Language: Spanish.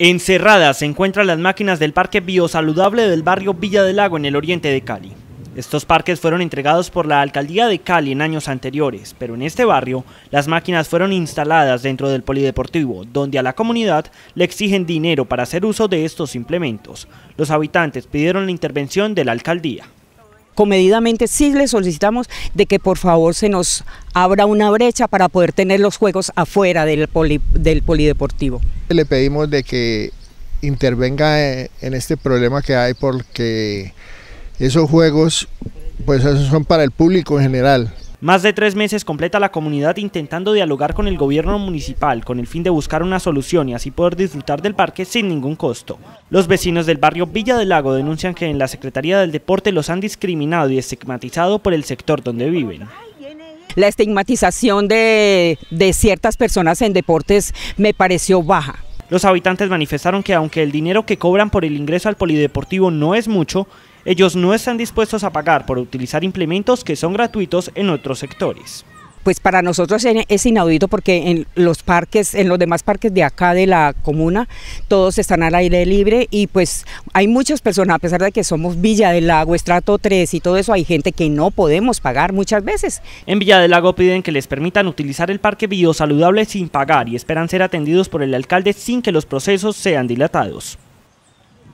Encerradas se encuentran las máquinas del Parque Biosaludable del barrio Villa del Lago en el oriente de Cali. Estos parques fueron entregados por la alcaldía de Cali en años anteriores, pero en este barrio las máquinas fueron instaladas dentro del polideportivo, donde a la comunidad le exigen dinero para hacer uso de estos implementos. Los habitantes pidieron la intervención de la alcaldía comedidamente sí le solicitamos de que por favor se nos abra una brecha para poder tener los juegos afuera del, del polideportivo. Le pedimos de que intervenga eh, en este problema que hay porque esos juegos pues son para el público en general, más de tres meses completa la comunidad intentando dialogar con el gobierno municipal con el fin de buscar una solución y así poder disfrutar del parque sin ningún costo. Los vecinos del barrio Villa del Lago denuncian que en la Secretaría del Deporte los han discriminado y estigmatizado por el sector donde viven la estigmatización de, ciertas personas en deportes me pareció baja. Los habitantes manifestaron que aunque el dinero que cobran por el ingreso al polideportivo no es mucho, ellos no están dispuestos a pagar por utilizar implementos que son gratuitos en otros sectores pues para nosotros es inaudito porque en los parques, en los demás parques de acá de la comuna, todos están al aire libre y pues hay muchas personas, a pesar de que somos Villa del Lago, Estrato 3 y todo eso, hay gente que no podemos pagar muchas veces. En Villa del Lago piden que les permitan utilizar el parque biosaludable sin pagar y esperan ser atendidos por el alcalde sin que los procesos sean dilatados.